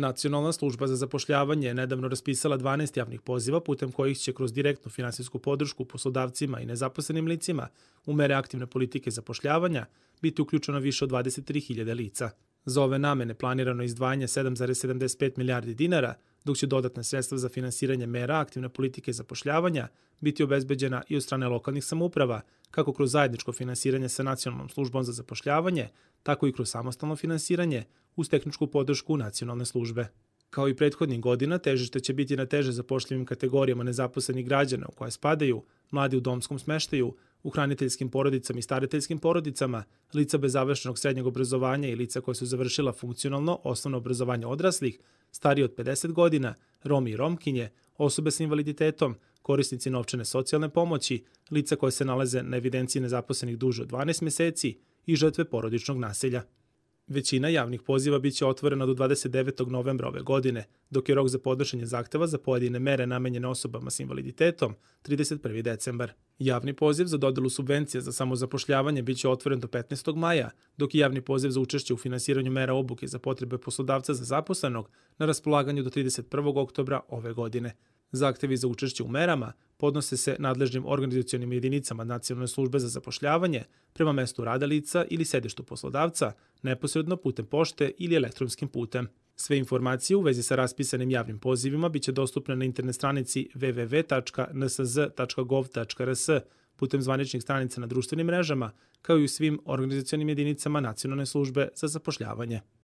Nacionalna služba za zapošljavanje je nedavno raspisala 12 javnih poziva putem kojih će kroz direktnu finansijsku podršku poslodavcima i nezaposlenim licima u mere aktivne politike zapošljavanja biti uključeno više od 23.000 lica. Za ove namene planirano izdvajanje 7,75 milijardi dinara, dok će dodatne sredstva za finansiranje mera aktivne politike i zapošljavanja biti obezbeđena i od strane lokalnih samouprava, kako kroz zajedničko finansiranje sa Nacionalnom službom za zapošljavanje, tako i kroz samostalno finansiranje uz tehničku podršku nacionalne službe. Kao i prethodnih godina, težište će biti na teže zapošljivim kategorijama nezaposlenih građana u koje spadaju mladi u domskom smeštaju, u hraniteljskim porodicama i stariteljskim porodicama, lica bez završenog srednjeg obrazovanja i lica koja su završila funkcionalno osnovno obrazovanje odraslih, stariji od 50 godina, romi i romkinje, osobe sa invaliditetom, korisnici novčane socijalne pomoći, lica koje se nalaze na evidenciji nezaposlenih duže od 12 meseci i žrtve porodičnog naselja. Većina javnih poziva biće otvorena do 29. novembra ove godine, dok je rok za podnošenje zahteva za pojedine mere namenjene osobama s invaliditetom 31. decembar. Javni poziv za dodelu subvencija za samozapošljavanje biće otvoren do 15. maja, dok je javni poziv za učešće u finansiranju mera obuke za potrebe poslodavca za zaposlenog na raspolaganju do 31. oktobra ove godine. Zahtevi za učešće u merama podnose se nadležnim organizacijonim jedinicama Nacionalne službe za zapošljavanje prema mestu rada lica ili sedištu poslodavca, neposredno putem pošte ili elektronskim putem. Sve informacije u vezi sa raspisanim javnim pozivima biće dostupne na internet stranici www.nsz.gov.rs putem zvaničnih stranica na društvenim mrežama, kao i u svim organizacijonim jedinicama Nacionalne službe za zapošljavanje.